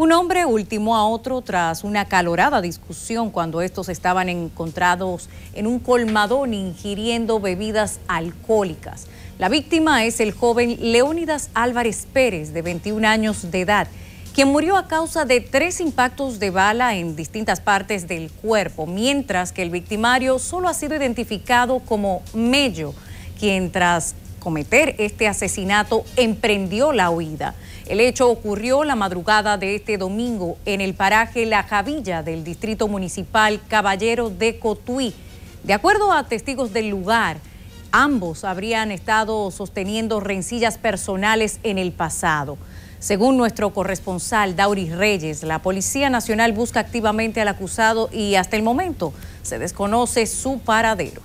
Un hombre ultimó a otro tras una calorada discusión cuando estos estaban encontrados en un colmadón ingiriendo bebidas alcohólicas. La víctima es el joven Leónidas Álvarez Pérez, de 21 años de edad, quien murió a causa de tres impactos de bala en distintas partes del cuerpo, mientras que el victimario solo ha sido identificado como Mello, quien tras cometer este asesinato, emprendió la huida. El hecho ocurrió la madrugada de este domingo en el paraje La Javilla del Distrito Municipal Caballero de Cotuí. De acuerdo a testigos del lugar, ambos habrían estado sosteniendo rencillas personales en el pasado. Según nuestro corresponsal Dauris Reyes, la Policía Nacional busca activamente al acusado y hasta el momento se desconoce su paradero.